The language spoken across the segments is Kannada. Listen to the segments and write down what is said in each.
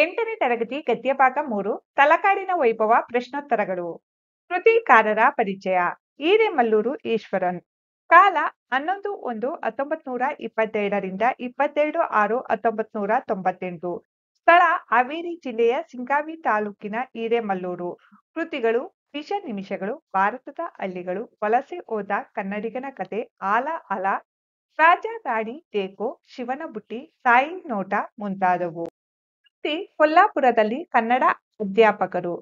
ಎಂಟನೇ ತರಗತಿ ಗದ್ಯಭಾಗ ಮೂರು ತಲಕಾಡಿನ ವೈಭವ ಪ್ರಶ್ನೋತ್ತರಗಳು ಕೃತಿಕಾರರ ಪರಿಚಯ ಹಿರೇಮಲ್ಲೂರು ಈಶ್ವರನ್ ಕಾಲ ಹನ್ನೊಂದು ಒಂದು ಹತ್ತೊಂಬತ್ ನೂರ ಇಪ್ಪತ್ತೆರಡರಿಂದ ಇಪ್ಪತ್ತೆರಡು ಆರು ಹತ್ತೊಂಬತ್ ನೂರ ತೊಂಬತ್ತೆಂಟು ಸ್ಥಳ ಹಾವೇರಿ ಜಿಲ್ಲೆಯ ಸಿಂಗಾವಿ ತಾಲೂಕಿನ ಹಿರೇಮಲ್ಲೂರು ಕೃತಿಗಳು ವಿಷ ನಿಮಿಷಗಳು ಭಾರತದ ಹಳ್ಳಿಗಳು ವಲಸೆ ಹೋದ ಕನ್ನಡಿಗನ ಕತೆ ಆಲ ಅಲ ರಾಜ ರಾಣಿ ಟೇಕೋ ಶಿವನ ಬುಟ್ಟಿ ಸಾಯಿ ನೋಟ ಮುಂತಾದವು ವೃತ್ತಿ ಕೊಲ್ಲಾಪುರದಲ್ಲಿ ಕನ್ನಡ ಅಧ್ಯಾಪಕರು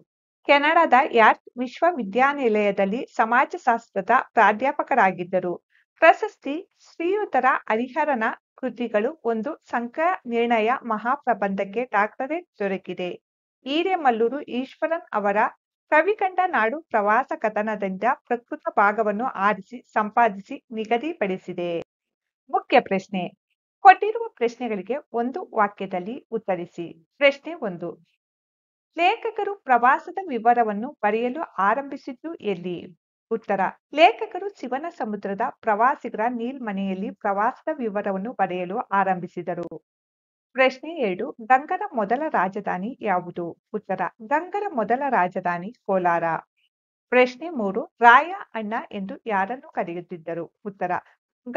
ಕೆನಡಾದ ಯಾರ್ಕ್ ವಿಶ್ವವಿದ್ಯಾನಿಲಯದಲ್ಲಿ ಸಮಾಜಶಾಸ್ತ್ರದ ಪ್ರಾಧ್ಯಾಪಕರಾಗಿದ್ದರು ಪ್ರಶಸ್ತಿ ಶ್ರೀಯುತರ ಹರಿಹರನ ಕೃತಿಗಳು ಒಂದು ಸಂಕ ನಿರ್ಣಯ ಮಹಾಪ್ರಬಂಧಕ್ಕೆ ಡಾಕ್ಟರೇಟ್ ದೊರಕಿದೆ ಹಿರೇಮಲ್ಲೂರು ಈಶ್ವರನ್ ಅವರ ಕವಿಕಂಡ ನಾಡು ಪ್ರವಾಸ ಕಥನದಿಂದ ಪ್ರಕೃತ ಭಾಗವನ್ನು ಆರಿಸಿ ಸಂಪಾದಿಸಿ ನಿಗದಿಪಡಿಸಿದೆ ಮುಖ್ಯ ಪ್ರಶ್ನೆ ಕೊಟ್ಟಿರುವ ಪ್ರಶ್ನೆಗಳಿಗೆ ಒಂದು ವಾಕ್ಯದಲ್ಲಿ ಉತ್ತರಿಸಿ ಪ್ರಶ್ನೆ ಒಂದು ಲೇಖಕರು ಪ್ರವಾಸದ ವಿವರವನ್ನು ಬರೆಯಲು ಆರಂಭಿಸಿದ್ದು ಎಲ್ಲಿ ಉತ್ತರ ಲೇಖಕರು ಶಿವನ ಸಮುದ್ರದ ಪ್ರವಾಸಿಗರ ನೀಲ್ಮನೆಯಲ್ಲಿ ಪ್ರವಾಸದ ವಿವರವನ್ನು ಬರೆಯಲು ಆರಂಭಿಸಿದರು ಪ್ರಶ್ನೆ ಎರಡು ಗಂಗರ ಮೊದಲ ರಾಜಧಾನಿ ಯಾವುದು ಉತ್ತರ ಗಂಗರ ಮೊದಲ ರಾಜಧಾನಿ ಕೋಲಾರ ಪ್ರಶ್ನೆ ಮೂರು ರಾಯ ಅಣ್ಣ ಎಂದು ಯಾರನ್ನು ಕರೆಯುತ್ತಿದ್ದರು ಉತ್ತರ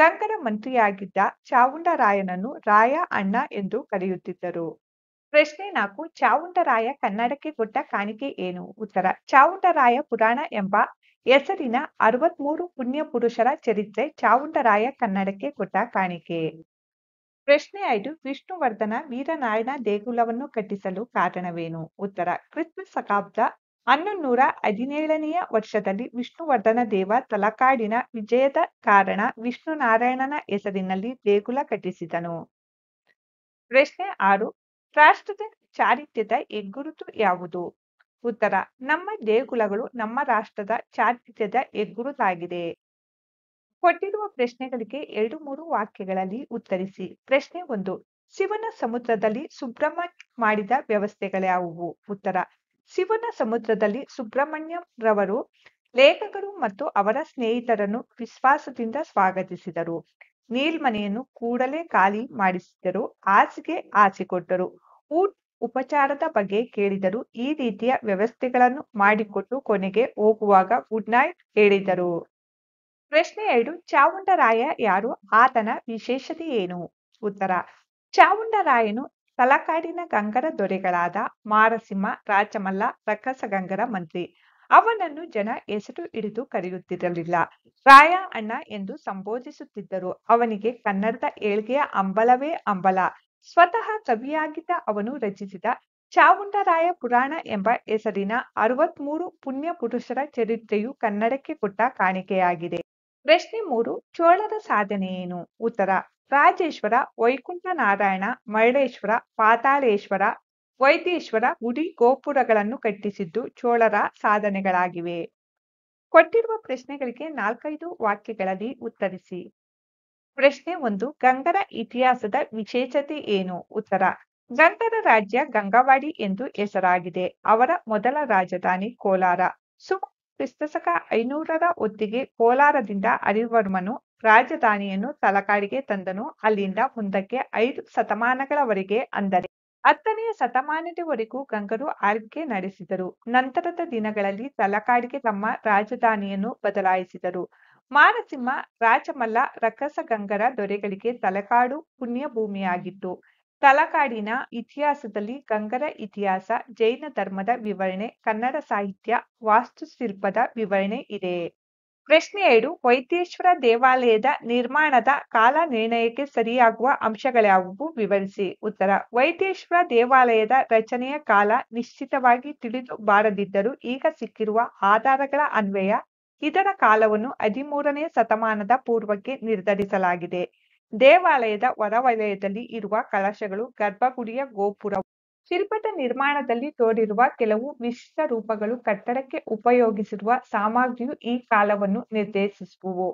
ಗಂಗರ ಮಂತ್ರಿಯಾಗಿದ್ದ ಚಾವುಂಡರಾಯನನ್ನು ರಾಯ ಅಣ್ಣ ಎಂದು ಕರೆಯುತ್ತಿದ್ದರು ಪ್ರಶ್ನೆ ನಾಲ್ಕು ಚಾವುಂಡರಾಯ ಕನ್ನಡಕ್ಕೆ ಕೊಟ್ಟ ಕಾಣಿಕೆ ಏನು ಉತ್ತರ ಚಾವುಂಡರಾಯ ಪುರಾಣ ಎಂಬ ಹೆಸರಿನ ಅರವತ್ಮೂರು ಪುಣ್ಯ ಪುರುಷರ ಚರಿತ್ರೆ ಚಾವುಂಡರಾಯ ಕನ್ನಡಕ್ಕೆ ಕೊಟ್ಟ ಕಾಣಿಕೆ ಪ್ರಶ್ನೆ ಐದು ವಿಷ್ಣುವರ್ಧನ ವೀರನಾರಾಯಣ ದೇಗುಲವನ್ನು ಕಟ್ಟಿಸಲು ಕಾರಣವೇನು ಉತ್ತರ ಕ್ರಿಸ್ತ ಶಕಾಬ್ದ ಹನ್ನೊಂದೂರ ಹದಿನೇಳನೆಯ ವರ್ಷದಲ್ಲಿ ವಿಷ್ಣುವರ್ಧನ ದೇವ ತಲಕಾಡಿನ ವಿಜಯದ ಕಾರಣ ವಿಷ್ಣು ನಾರಾಯಣನ ಹೆಸರಿನಲ್ಲಿ ದೇಗುಲ ಕಟ್ಟಿಸಿದನು ಪ್ರಶ್ನೆ ಆರು ರಾಷ್ಟ್ರದ ಚಾರಿತ್ಯದ ಹೆಗ್ಗುರುತು ಯಾವುದು ಉತ್ತರ ನಮ್ಮ ದೇಗುಲಗಳು ನಮ್ಮ ರಾಷ್ಟ್ರದ ಚಾರಿತ್ಯದ ಹೆಗ್ಗುರುತಾಗಿದೆ ಕೊಟ್ಟಿರುವ ಪ್ರಶ್ನೆಗಳಿಗೆ ಎರಡು ಮೂರು ವಾಕ್ಯಗಳಲ್ಲಿ ಉತ್ತರಿಸಿ ಪ್ರಶ್ನೆ ಒಂದು ಶಿವನ ಸಮುದ್ರದಲ್ಲಿ ಸುಬ್ರಹ್ಮಣ್ಯ ಮಾಡಿದ ವ್ಯವಸ್ಥೆಗಳ್ಯಾವುವು ಉತ್ತರ ಶಿವನ ಸಮುದ್ರದಲ್ಲಿ ಸುಬ್ರಹ್ಮಣ್ಯಂ ರವರು ಲೇಖಕರು ಮತ್ತು ಅವರ ಸ್ನೇಹಿತರನ್ನು ವಿಶ್ವಾಸದಿಂದ ಸ್ವಾಗತಿಸಿದರು ನೀಲ್ಮನೆಯನ್ನು ಕೂಡಲೇ ಖಾಲಿ ಮಾಡಿಸಿದರು ಹಾಸಿಗೆ ಆಸಿಕೊಟ್ಟರು ಊಟ ಉಪಚಾರದ ಬಗ್ಗೆ ಕೇಳಿದರು ಈ ರೀತಿಯ ವ್ಯವಸ್ಥೆಗಳನ್ನು ಮಾಡಿಕೊಟ್ಟು ಕೊನೆಗೆ ಹೋಗುವಾಗ ಗುಡ್ ನೈಟ್ ಹೇಳಿದರು ಪ್ರಶ್ನೆ ಎರಡು ಚಾವುಂಡರಾಯ ಯಾರು ಆತನ ವಿಶೇಷತೆ ಏನು ಉತ್ತರ ಚಾವುಂಡರಾಯನು ತಲಕಾಡಿನ ಗಂಗರ ದೊರೆಗಳಾದ ಮಾರಸಿಂಹ ರಾಜಮಲ್ಲ ರಕ್ಕಸ ಗಂಗರ ಮಂತ್ರಿ ಅವನನ್ನು ಜನ ಹೆಸರು ಹಿಡಿದು ಕರೆಯುತ್ತಿರಲಿಲ್ಲ ರಾಯ ಅಣ್ಣ ಎಂದು ಸಂಬೋಧಿಸುತ್ತಿದ್ದರು ಅವನಿಗೆ ಕನ್ನಡದ ಏಳ್ಗೆಯ ಅಂಬಲವೇ ಅಂಬಲ ಸ್ವತಃ ಕವಿಯಾಗಿದ್ದ ಅವನು ರಚಿಸಿದ ಚಾವುಂಡರಾಯ ಪುರಾಣ ಎಂಬ ಹೆಸರಿನ ಅರವತ್ ಮೂರು ಪುಣ್ಯ ಪುರುಷರ ಚರಿತ್ರೆಯು ಕನ್ನಡಕ್ಕೆ ಕೊಟ್ಟ ಕಾಣಿಕೆಯಾಗಿದೆ ಪ್ರಶ್ನೆ ಮೂರು ಚೋಳರ ಸಾಧನೆ ಏನು ಉತ್ತರ ರಾಜೇಶ್ವರ ವೈಕುಂಠ ನಾರಾಯಣ ಮರಳೇಶ್ವರ ಪಾತಾಳೇಶ್ವರ ವೈದ್ಯೇಶ್ವರ ಗುಡಿ ಗೋಪುರಗಳನ್ನು ಕಟ್ಟಿಸಿದ್ದು ಚೋಳರ ಸಾಧನೆಗಳಾಗಿವೆ ಕೊಟ್ಟಿರುವ ಪ್ರಶ್ನೆಗಳಿಗೆ ನಾಲ್ಕೈದು ವಾಕ್ಯಗಳಲ್ಲಿ ಉತ್ತರಿಸಿ ಪ್ರಶ್ನೆ ಒಂದು ಗಂಗರ ಇತಿಹಾಸದ ವಿಶೇಷತೆ ಏನು ಉತ್ತರ ಗಂಗರ ರಾಜ್ಯ ಗಂಗವಾಡಿ ಎಂದು ಹೆಸರಾಗಿದೆ ಅವರ ಮೊದಲ ರಾಜಧಾನಿ ಕೋಲಾರ ಸುಮಾರು ಕ್ರಿಸ್ತಶಕ ಐನೂರರ ಹೊತ್ತಿಗೆ ಕೋಲಾರದಿಂದ ಹರಿವರ್ಮನು ರಾಜಧಾನಿಯನ್ನು ತಲಕಾಡಿಗೆ ತಂದನು ಅಲ್ಲಿಂದ ಮುಂದಕ್ಕೆ ಐದು ಶತಮಾನಗಳವರೆಗೆ ಅಂದರೆ ಹತ್ತನೆಯ ಶತಮಾನದವರೆಗೂ ಗಂಗರು ಆಳ್ವಿಕೆ ನಡೆಸಿದರು ನಂತರದ ದಿನಗಳಲ್ಲಿ ತಲಕಾಡಿಗೆ ತಮ್ಮ ರಾಜಧಾನಿಯನ್ನು ಬದಲಾಯಿಸಿದರು ಮಾನಸಿಂಹ ರಾಜಮಲ್ಲ ರಕಸ ಗಂಗರ ದೊರೆಗಳಿಗೆ ತಲಕಾಡು ಪುಣ್ಯ ಭೂಮಿಯಾಗಿತ್ತು ತಲಕಾಡಿನ ಇತಿಹಾಸದಲ್ಲಿ ಗಂಗರ ಇತಿಹಾಸ ಜೈನ ಧರ್ಮದ ವಿವರಣೆ ಕನ್ನಡ ಸಾಹಿತ್ಯ ವಾಸ್ತುಶಿಲ್ಪದ ವಿವರಣೆ ಇದೆ ಪ್ರಶ್ನೆ ಎರಡು ವೈದ್ಯೇಶ್ವರ ದೇವಾಲಯದ ನಿರ್ಮಾಣದ ಕಾಲ ನಿರ್ಣಯಕ್ಕೆ ಸರಿಯಾಗುವ ಅಂಶಗಳ್ಯಾವುವು ವಿವರಿಸಿ ಉತ್ತರ ವೈದ್ಯೇಶ್ವರ ದೇವಾಲಯದ ರಚನೆಯ ಕಾಲ ನಿಶ್ಚಿತವಾಗಿ ತಿಳಿದು ಬಾರದಿದ್ದರೂ ಈಗ ಸಿಕ್ಕಿರುವ ಆಧಾರಗಳ ಅನ್ವಯ ಇದರ ಕಾಲವನ್ನು ಹದಿಮೂರನೇ ಶತಮಾನದ ಪೂರ್ವಕ್ಕೆ ನಿರ್ಧರಿಸಲಾಗಿದೆ ದೇವಾಲಯದ ಹೊರವಲಯದಲ್ಲಿ ಇರುವ ಕಲಶಗಳು ಗರ್ಭಗುಡಿಯ ಗೋಪುರ ಶಿಲ್ಪದ ನಿರ್ಮಾಣದಲ್ಲಿ ತೋರಿರುವ ಕೆಲವು ವಿಶಿಷ್ಟ ರೂಪಗಳು ಕಟ್ಟಡಕ್ಕೆ ಉಪಯೋಗಿಸಿರುವ ಸಾಮಗ್ರಿಯು ಈ ಕಾಲವನ್ನು ನಿರ್ದೇಶಿಸುವು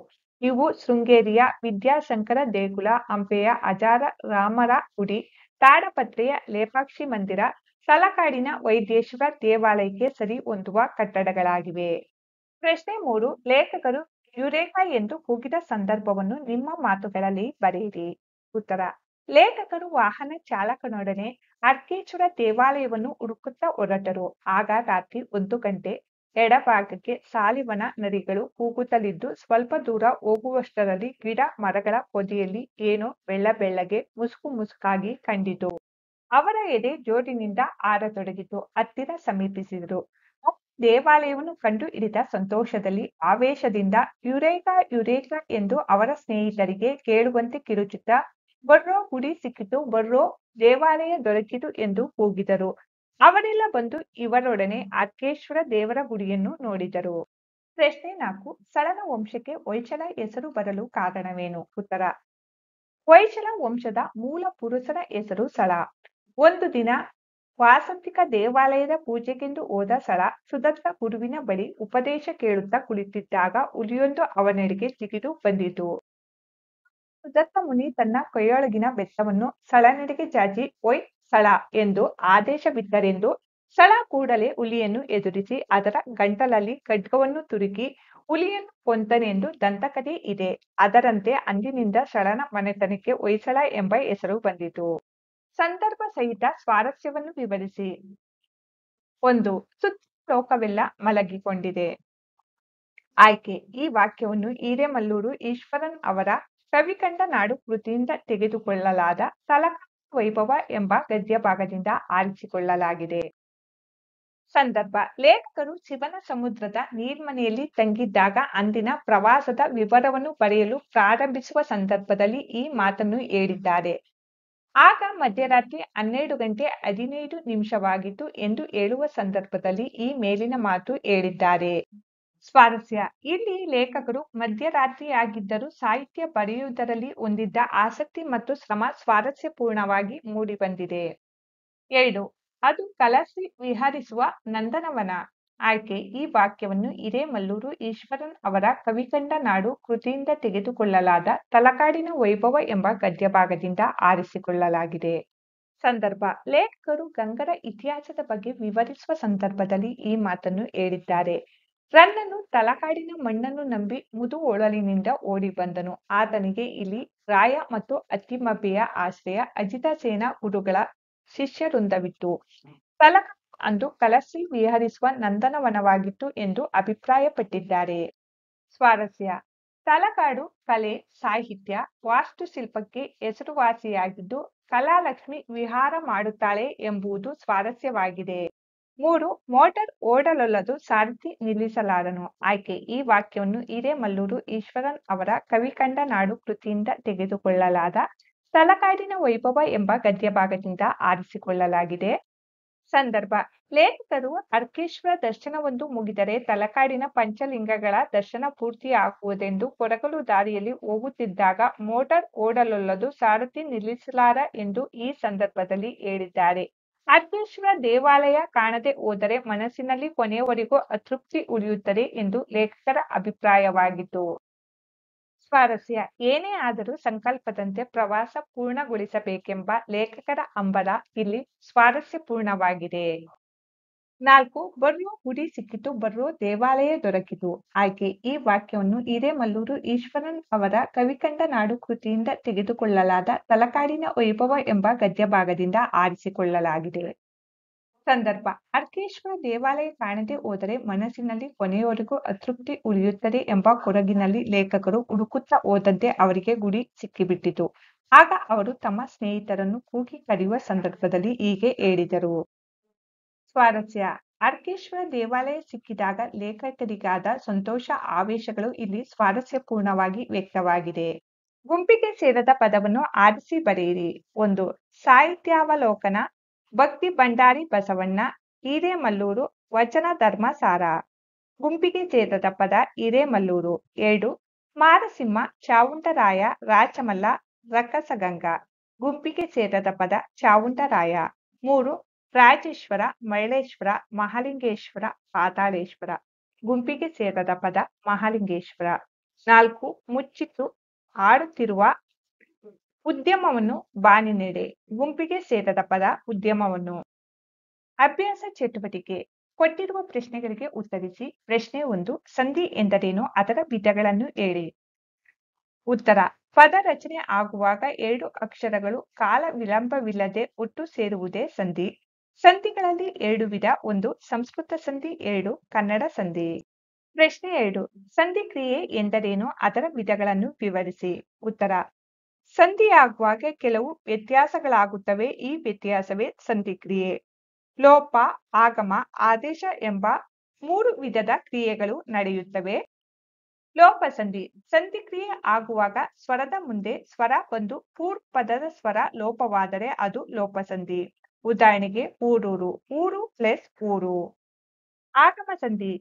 ಇವು ಶೃಂಗೇರಿಯ ವಿದ್ಯಾಶಂಕರ ದೇಗುಲ ಹಂಪೆಯ ಅಜಾರ ರಾಮರ ಗುಡಿ ತಾಡಪತ್ರೆಯ ಲೇಪಾಕ್ಷಿ ಮಂದಿರ ತಲಕಾಡಿನ ವೈದ್ಯೇಶ್ವರ ದೇವಾಲಯಕ್ಕೆ ಸರಿ ಹೊಂದುವ ಕಟ್ಟಡಗಳಾಗಿವೆ ಪ್ರಶ್ನೆ ಮೂರು ಲೇಖಕರು ಯುರೇಕ ಎಂದು ಕೂಗಿದ ಸಂದರ್ಭವನ್ನು ನಿಮ್ಮ ಮಾತುಗಳಲ್ಲಿ ಬರೆಯಿರಿ ಉತ್ತರ ಲೇಖಕರು ವಾಹನ ಚಾಲಕನೊಡನೆ ಅರ್ಕೇಶ್ವರ ದೇವಾಲಯವನ್ನು ಹುಡುಕುತ್ತಾ ಹೊರಟರು ಆಗ ರಾತ್ರಿ ಒಂದು ಗಂಟೆ ಎಡಭಾಗಕ್ಕೆ ಸಾಲಿವನ ನರಿಗಳು ಕೂಗುತ್ತಲಿದ್ದು ಸ್ವಲ್ಪ ದೂರ ಹೋಗುವಷ್ಟರಲ್ಲಿ ಗಿಡ ಮರಗಳ ಪೊದೆಯಲ್ಲಿ ಏನೋ ಬೆಳ್ಳ ಬೆಳ್ಳಗೆ ಮುಸುಕು ಮುಸುಕಾಗಿ ಕಂಡಿತು ಅವರ ಎದೆ ಜೋಡಿನಿಂದ ಆರತೊಡಗಿತು ಹತ್ತಿರ ಸಮೀಪಿಸಿದರು ದೇವಾಲಯವನ್ನು ಕಂಡು ಹಿಡಿದ ಸಂತೋಷದಲ್ಲಿ ಆವೇಶದಿಂದ ಯುರೇಕಾ ಯುರೇಕ ಎಂದು ಅವರ ಸ್ನೇಹಿತರಿಗೆ ಕೇಳುವಂತೆ ಕಿರುಚಿತ ಬರ್ರೋ ಗುಡಿ ಸಿಕ್ಕಿತು ಬರ್ರೋ ದೇವಾಲಯ ದೊರಕಿತು ಎಂದು ಕೂಗಿದರು ಅವರೆಲ್ಲ ಬಂದು ಇವರೊಡನೆ ಆಕೇಶ್ವರ ದೇವರ ಗುಡಿಯನ್ನು ನೋಡಿದರು ಪ್ರಶ್ನೆ ನಾಲ್ಕು ಸಳನ ವಂಶಕ್ಕೆ ಹೊಯ್ಚಳ ಹೆಸರು ಬರಲು ಕಾರಣವೇನು ಉತ್ತರ ಹೊಯ್ಚಳ ವಂಶದ ಮೂಲ ಪುರುಷರ ಹೆಸರು ಸಳ ಒಂದು ದಿನ ವಾಸಂತಿಕ ದೇವಾಲಯದ ಪೂಜೆಗೆಂದು ಹೋದ ಸಳ ಸುದತ್ತ ಗುರುವಿನ ಬಳಿ ಉಪದೇಶ ಕೇಳುತ್ತಾ ಕುಳಿತಿದ್ದಾಗ ಹುಲಿಯೊಂದು ಅವನೆಡೆಗೆ ಸಿಗಿದು ಬಂದಿತು ಸುದತ್ತ ಮುನಿ ತನ್ನ ಕೈಯೊಳಗಿನ ಬೆತ್ತವನ್ನು ಸಳನೆಡೆಗೆ ಜಾಜಿ ಒಯ್ ಸಳ ಎಂದು ಆದೇಶ ಬಿದ್ದರೆಂದು ಸಳ ಕೂಡಲೇ ಹುಲಿಯನ್ನು ಎದುರಿಸಿ ಅದರ ಗಂಟಲಲ್ಲಿ ಖಡ್ಗವನ್ನು ತುರುಕಿ ಹುಲಿಯನ್ನು ಕೊಂತನೆಂದು ದಂತಕಥೆ ಇದೆ ಅದರಂತೆ ಅಂದಿನಿಂದ ಸಳನ ಮನೆತನಕ್ಕೆ ಒಯ್ಸಳ ಎಂಬ ಹೆಸರು ಬಂದಿತು ಸಂದರ್ಭ ಸಹಿತ ಸ್ವಾರಸ್ಯವನ್ನು ವಿವರಿಸಿ ಒಂದು ಸುತ್ತ ಮಲಗಿಕೊಂಡಿದೆ ಆಯ್ಕೆ ಈ ವಾಕ್ಯವನ್ನು ಹಿರೇಮಲ್ಲೂರು ಈಶ್ವರನ್ ಅವರ ಕವಿಕಂಡ ನಾಡು ಕೃತಿಯಿಂದ ತೆಗೆದುಕೊಳ್ಳಲಾದ ಸಲಕ ವೈಭವ ಎಂಬ ಗದ್ಯ ಭಾಗದಿಂದ ಆರಿಸಿಕೊಳ್ಳಲಾಗಿದೆ ಸಂದರ್ಭ ಲೇಖಕರು ಶಿವನ ಸಮುದ್ರದ ನೀರ್ಮನೆಯಲ್ಲಿ ತಂಗಿದ್ದಾಗ ಅಂದಿನ ಪ್ರವಾಸದ ವಿವರವನ್ನು ಬರೆಯಲು ಪ್ರಾರಂಭಿಸುವ ಸಂದರ್ಭದಲ್ಲಿ ಈ ಮಾತನ್ನು ಹೇಳಿದ್ದಾರೆ ಆಗ ಮಧ್ಯರಾತ್ರಿ ಹನ್ನೆರಡು ಗಂಟೆ ಹದಿನೈದು ನಿಮಿಷವಾಗಿತ್ತು ಎಂದು ಹೇಳುವ ಸಂದರ್ಭದಲ್ಲಿ ಈ ಮೇಲಿನ ಮಾತು ಹೇಳಿದ್ದಾರೆ ಸ್ವಾರಸ್ಯ ಇಲ್ಲಿ ಲೇಖಕರು ಮಧ್ಯರಾತ್ರಿಯಾಗಿದ್ದರೂ ಸಾಹಿತ್ಯ ಬರೆಯುವುದರಲ್ಲಿ ಹೊಂದಿದ್ದ ಆಸಕ್ತಿ ಮತ್ತು ಶ್ರಮ ಸ್ವಾರಸ್ಯಪೂರ್ಣವಾಗಿ ಮೂಡಿಬಂದಿದೆ ಎರಡು ಅದು ಕಲಸಿ ವಿಹರಿಸುವ ನಂದನವನ ಆಯ್ಕೆ ಈ ವಾಕ್ಯವನ್ನು ಹಿರೇಮಲ್ಲೂರು ಈಶ್ವರನ್ ಅವರ ಕವಿಕಂಡ ನಾಡು ಕೃತಿಯಿಂದ ತೆಗೆದುಕೊಳ್ಳಲಾದ ತಲಕಾಡಿನ ವೈಭವ ಎಂಬ ಗದ್ಯಭಾಗದಿಂದ ಆರಿಸಿಕೊಳ್ಳಲಾಗಿದೆ ಸಂದರ್ಭ ಲೇಖಕರು ಗಂಗರ ಇತಿಹಾಸದ ಬಗ್ಗೆ ವಿವರಿಸುವ ಸಂದರ್ಭದಲ್ಲಿ ಈ ಮಾತನ್ನು ಹೇಳಿದ್ದಾರೆ ರನ್ನನು ತಲಕಾಡಿನ ಮಣ್ಣನ್ನು ನಂಬಿ ಮುದು ಓಳಲಿನಿಂದ ಓಡಿ ಬಂದನು ಆತನಿಗೆ ಇಲ್ಲಿ ರಾಯ ಮತ್ತು ಅತಿಮಬ್ಬೆಯ ಆಶ್ರಯ ಸೇನಾ ಗುರುಗಳ ಶಿಷ್ಯರುಂದವಿತ್ತು ತಲಕ ಅಂದು ಕಲಸಿ ವಿಹರಿಸುವ ನಂದನವನವಾಗಿತ್ತು ಎಂದು ಅಭಿಪ್ರಾಯಪಟ್ಟಿದ್ದಾರೆ ಸ್ವಾರಸ್ಯ ತಲಕಾಡು ಕಲೆ ಸಾಹಿತ್ಯ ವಾಸ್ತುಶಿಲ್ಪಕ್ಕೆ ಹೆಸರುವಾಸಿಯಾಗಿದ್ದು ಕಲಾಲಕ್ಷ್ಮಿ ವಿಹಾರ ಮಾಡುತ್ತಾಳೆ ಎಂಬುದು ಸ್ವಾರಸ್ಯವಾಗಿದೆ ಮೂರು ಮೋಟರ್ ಓಡಲೊಲ್ಲದು ಸಾರಥಿ ನಿಲ್ಲಿಸಲಾರನು ಆಯ್ಕೆ ಈ ವಾಕ್ಯವನ್ನು ಹಿರೇಮಲ್ಲೂರು ಈಶ್ವರನ್ ಅವರ ಕವಿಕಂಡ ನಾಡು ಕೃತಿಯಿಂದ ತೆಗೆದುಕೊಳ್ಳಲಾದ ತಲಕಾಡಿನ ವೈಭವ ಎಂಬ ಗದ್ಯಭಾಗದಿಂದ ಆರಿಸಿಕೊಳ್ಳಲಾಗಿದೆ ಸಂದರ್ಭ ಲೇಖಕರು ಅರ್ಕೇಶ್ವರ ದರ್ಶನವೊಂದು ಮುಗಿದರೆ ತಲಕಾಡಿನ ಪಂಚಲಿಂಗಗಳ ದರ್ಶನ ಪೂರ್ತಿಯಾಗುವುದೆಂದು ಕೊರಗಲು ದಾರಿಯಲ್ಲಿ ಹೋಗುತ್ತಿದ್ದಾಗ ಮೋಟಾರ್ ಓಡಲೊಲ್ಲದು ಸಾರಥಿ ನಿಲ್ಲಿಸಲಾರ ಎಂದು ಈ ಸಂದರ್ಭದಲ್ಲಿ ಹೇಳಿದ್ದಾರೆ ಅರ್ಕೇಶ್ವರ ದೇವಾಲಯ ಕಾಣದೆ ಹೋದರೆ ಮನಸ್ಸಿನಲ್ಲಿ ಕೊನೆಯವರೆಗೂ ಅತೃಪ್ತಿ ಉಳಿಯುತ್ತದೆ ಎಂದು ಲೇಖಕರ ಅಭಿಪ್ರಾಯವಾಗಿತ್ತು ಸ್ವಾರಸ್ಯ ಏನೇ ಆದರೂ ಸಂಕಲ್ಪದಂತೆ ಪ್ರವಾಸ ಪೂರ್ಣಗೊಳಿಸಬೇಕೆಂಬ ಲೇಖಕರ ಅಂಬಲ ಇಲ್ಲಿ ಸ್ವಾರಸ್ಯಪೂರ್ಣವಾಗಿದೆ ನಾಲ್ಕು ಬರೋ ಗುಡಿ ಸಿಕ್ಕಿತು ಬರೋ ದೇವಾಲಯ ದೊರಕಿತು ಆಯ್ಕೆ ಈ ವಾಕ್ಯವನ್ನು ಹಿರೇಮಲ್ಲೂರು ಈಶ್ವರನ್ ಅವರ ಕವಿಕಂಡ ನಾಡು ಕೃತಿಯಿಂದ ತೆಗೆದುಕೊಳ್ಳಲಾದ ತಲಕಾಡಿನ ವೈಭವ ಎಂಬ ಗದ್ಯ ಭಾಗದಿಂದ ಆರಿಸಿಕೊಳ್ಳಲಾಗಿದೆ ಸಂದರ್ಭ ಅರ್ಕೇಶ್ವರ ದೇವಾಲಯ ಕಾಣದೆ ಹೋದರೆ ಮನಸ್ಸಿನಲ್ಲಿ ಕೊನೆಯವರೆಗೂ ಅತೃಪ್ತಿ ಉಳಿಯುತ್ತದೆ ಎಂಬ ಕೊರಗಿನಲ್ಲಿ ಲೇಖಕರು ಹುಡುಕುತ್ತಾ ಹೋದಂತೆ ಅವರಿಗೆ ಗುಡಿ ಸಿಕ್ಕಿಬಿಟ್ಟಿತು ಆಗ ಅವರು ತಮ್ಮ ಸ್ನೇಹಿತರನ್ನು ಕೂಗಿ ಕರೆಯುವ ಸಂದರ್ಭದಲ್ಲಿ ಹೀಗೆ ಹೇಳಿದರು ಸ್ವಾರಸ್ಯ ಅರ್ಕೇಶ್ವರ ದೇವಾಲಯ ಸಿಕ್ಕಿದಾಗ ಲೇಖಕರಿಗಾದ ಸಂತೋಷ ಆವೇಶಗಳು ಇಲ್ಲಿ ಸ್ವಾರಸ್ಯಪೂರ್ಣವಾಗಿ ವ್ಯಕ್ತವಾಗಿದೆ ಗುಂಪಿಗೆ ಸೇರದ ಪದವನ್ನು ಆರಿಸಿ ಬರೆಯಿರಿ ಒಂದು ಸಾಹಿತ್ಯಾವಲೋಕನ ಭಕ್ತಿ ಭಂಡಾರಿ ಬಸವಣ್ಣ ಹಿರೇಮಲ್ಲೂರು ವಚನ ಧರ್ಮ ಸಾರ ಗುಂಪಿಗೆ ಛೇದದ ಪದ ಹಿರೇಮಲ್ಲೂರು ಎರಡು ಮಾರಸಿಂಹ ಚಾವುಂಟರಾಯ ರಾಚಮಲ್ಲ ರಕಸಗಂಗಾ ಗುಂಪಿಗೆ ಸೇರಿದ ಪದ ಚಾವುಂಟರಾಯ ಮೂರು ರಾಜೇಶ್ವರ ಮಹಿಳೇಶ್ವರ ಮಹಾಲಿಂಗೇಶ್ವರ ಪಾತಾಳೇಶ್ವರ ಗುಂಪಿಗೆ ಸೇರದ ಪದ ಮಹಾಲಿಂಗೇಶ್ವರ ನಾಲ್ಕು ಮುಚ್ಚಿತ್ತು ಆಡುತ್ತಿರುವ ಉದ್ಯಮವನ್ನು ನೀಡಿ ಗುಂಪಿಗೆ ಸೇರದ ಪದ ಉದ್ಯಮವನ್ನು ಅಭ್ಯಾಸ ಚಟುವಟಿಕೆ ಕೊಟ್ಟಿರುವ ಪ್ರಶ್ನೆಗಳಿಗೆ ಉತ್ತರಿಸಿ ಪ್ರಶ್ನೆ ಒಂದು ಸಂಧಿ ಎಂದರೇನು ಅದರ ವಿಧಗಳನ್ನು ಹೇಳಿ ಉತ್ತರ ಪದ ರಚನೆ ಆಗುವಾಗ ಎರಡು ಅಕ್ಷರಗಳು ಕಾಲ ವಿಳಂಬವಿಲ್ಲದೆ ಒಟ್ಟು ಸೇರುವುದೇ ಸಂಧಿ ಸಂಧಿಗಳಲ್ಲಿ ಎರಡು ವಿಧ ಒಂದು ಸಂಸ್ಕೃತ ಸಂಧಿ ಎರಡು ಕನ್ನಡ ಸಂಧಿ ಪ್ರಶ್ನೆ ಎರಡು ಸಂಧಿ ಕ್ರಿಯೆ ಎಂದರೇನು ಅದರ ವಿಧಗಳನ್ನು ವಿವರಿಸಿ ಉತ್ತರ ಸಂಧಿಯಾಗುವಾಗ ಕೆಲವು ವ್ಯತ್ಯಾಸಗಳಾಗುತ್ತವೆ ಈ ವ್ಯತ್ಯಾಸವೇ ಸಂಧಿಕ್ರಿಯೆ ಲೋಪ ಆಗಮ ಆದೇಶ ಎಂಬ ಮೂರು ವಿಧದ ಕ್ರಿಯೆಗಳು ನಡೆಯುತ್ತವೆ ಲೋಪಸಂಧಿ ಸಂಧಿಕ್ರಿಯೆ ಆಗುವಾಗ ಸ್ವರದ ಮುಂದೆ ಸ್ವರ ಬಂದು ಪೂರ್ ಪದದ ಸ್ವರ ಲೋಪವಾದರೆ ಅದು ಲೋಪಸಂಧಿ ಉದಾಹರಣೆಗೆ ಊರೂರು ಊರು ಪ್ಲಸ್ ಊರು ಆಗಮ ಸಂಧಿ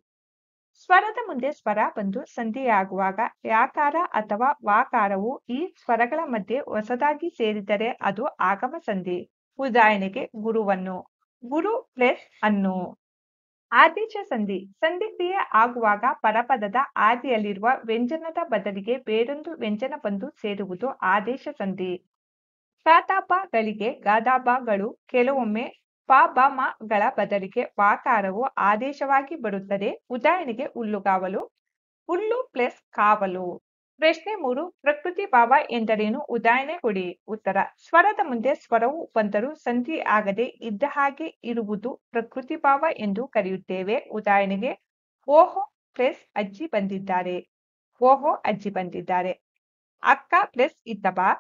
ಸ್ವರದ ಮುಂದೆ ಸ್ವರ ಬಂದು ಸಂಧಿಯಾಗುವಾಗ ಯಾಕಾರ ಅಥವಾ ವಾಕಾರವು ಈ ಸ್ವರಗಳ ಮಧ್ಯೆ ಹೊಸದಾಗಿ ಸೇರಿದರೆ ಅದು ಆಗಮ ಸಂಧಿ ಉದಾಹರಣೆಗೆ ಗುರುವನ್ನು ಗುರು ಪ್ಲಸ್ ಅನ್ನು ಆದೇಶ ಸಂಧಿ ಸಂಧಿಕ್ರಿಯೆ ಆಗುವಾಗ ಪರಪದದ ಆದಿಯಲ್ಲಿರುವ ವ್ಯಂಜನದ ಬದಲಿಗೆ ಬೇರೊಂದು ವ್ಯಂಜನ ಬಂದು ಸೇರುವುದು ಆದೇಶ ಸಂಧಿ ಪ್ರಾತಾಪಗಳಿಗೆ ಗಾದಾಬಗಳು ಕೆಲವೊಮ್ಮೆ ಪಾ ಬಾಮ ಗಳ ಬದಲಿಗೆ ವಾಕಾರವು ಆದೇಶವಾಗಿ ಬರುತ್ತದೆ ಉದಾಹರಣೆಗೆ ಹುಲ್ಲುಗಾವಲು ಹುಲ್ಲು ಪ್ಲಸ್ ಕಾವಲು ಪ್ರಶ್ನೆ ಮೂರು ಪ್ರಕೃತಿ ಭಾವ ಎಂದರೇನು ಉದಾಹರಣೆ ಕೊಡಿ ಉತ್ತರ ಸ್ವರದ ಮುಂದೆ ಸ್ವರವು ಬಂದರೂ ಸಂಧಿ ಆಗದೆ ಇದ್ದ ಹಾಗೆ ಇರುವುದು ಪ್ರಕೃತಿ ಭಾವ ಎಂದು ಕರೆಯುತ್ತೇವೆ ಉದಾಹರಣೆಗೆ ಓಹೋ ಪ್ಲಸ್ ಅಜ್ಜಿ ಬಂದಿದ್ದಾರೆ ಓಹೋ ಅಜ್ಜಿ ಬಂದಿದ್ದಾರೆ ಅಕ್ಕ ಪ್ಲಸ್ ಇದ್ದಬಾ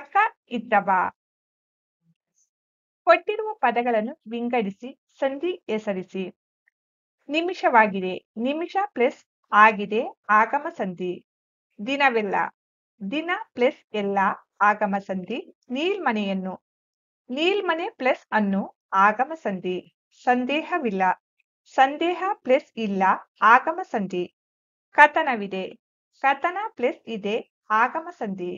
ಅಕ್ಕ ಇದ್ದಬಾ ಕೊಟ್ಟಿರುವ ಪದಗಳನ್ನು ವಿಂಗಡಿಸಿ ಸಂಧಿ ಹೆಸರಿಸಿ ನಿಮಿಷವಾಗಿದೆ ನಿಮಿಷ ಪ್ಲಸ್ ಆಗಿದೆ ಆಗಮ ಸಂಧಿ ದಿನವೆಲ್ಲ ದಿನ ಪ್ಲಸ್ ಎಲ್ಲ ಆಗಮ ಸಂಧಿ ನೀಲ್ಮನೆಯನ್ನು ನೀಲ್ಮನೆ ಪ್ಲಸ್ ಅನ್ನು ಆಗಮ ಸಂಧಿ ಸಂದೇಹವಿಲ್ಲ ಸಂದೇಹ ಪ್ಲಸ್ ಇಲ್ಲ ಆಗಮ ಸಂಧಿ ಕಥನವಿದೆ ಕಥನ ಪ್ಲಸ್ ಇದೆ ಆಗಮ ಸಂಧಿ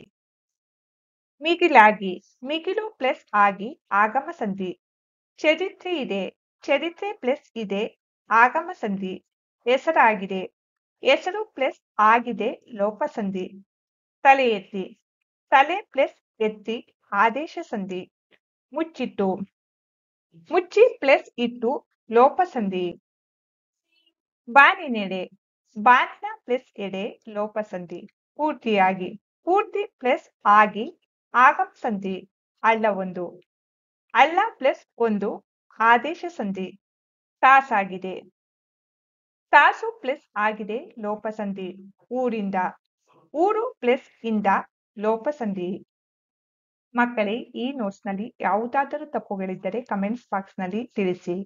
ಮಿಗಿಲಾಗಿ ಮಿಗಿಲು ಪ್ಲಸ್ ಆಗಿ ಆಗಮ ಸಂಧಿ ಚರಿತ್ರೆ ಇದೆ ಚರಿತ್ರೆ ಪ್ಲಸ್ ಇದೆ ಆಗಮ ಸಂಧಿ ಹೆಸರಾಗಿದೆ ಹೆಸರು ಪ್ಲಸ್ ಆಗಿದೆ ಲೋಪಸಂಧಿ ತಲೆ ಎತ್ತಿ ತಲೆ ಪ್ಲಸ್ ಎತ್ತಿ ಆದೇಶ ಸಂಧಿ ಮುಚ್ಚಿಟ್ಟು ಮುಚ್ಚಿ ಪ್ಲಸ್ ಇಟ್ಟು ಲೋಪಸಂಧಿ ಬಾನಿನೆಡೆ ಬಾನಿನ ಪ್ಲಸ್ ಎಡೆ ಲೋಪಸಂಧಿ ಪೂರ್ತಿಯಾಗಿ ಪೂರ್ತಿ ಪ್ಲಸ್ ಆಗಿ ಆಗಮ್ ಸಂಧಿ ಅಳ್ಳ ಒಂದು ಅಳ್ಳ ಪ್ಲಸ್ ಒಂದು ಆದೇಶ ಸಂಧಿ ಆಗಿದೆ ಸಾಸು ಪ್ಲಸ್ ಆಗಿದೆ ಲೋಪಸಂಧಿ ಊರಿಂದ ಊರು ಪ್ಲಸ್ ಇಂದ ಲೋಪಸಂಧಿ ಮಕ್ಕಳೇ ಈ ನೋಟ್ಸ್ ನಲ್ಲಿ ಯಾವುದಾದರೂ ತಪ್ಪುಗಳಿದ್ದರೆ ಕಮೆಂಟ್ಸ್ ನಲ್ಲಿ ತಿಳಿಸಿ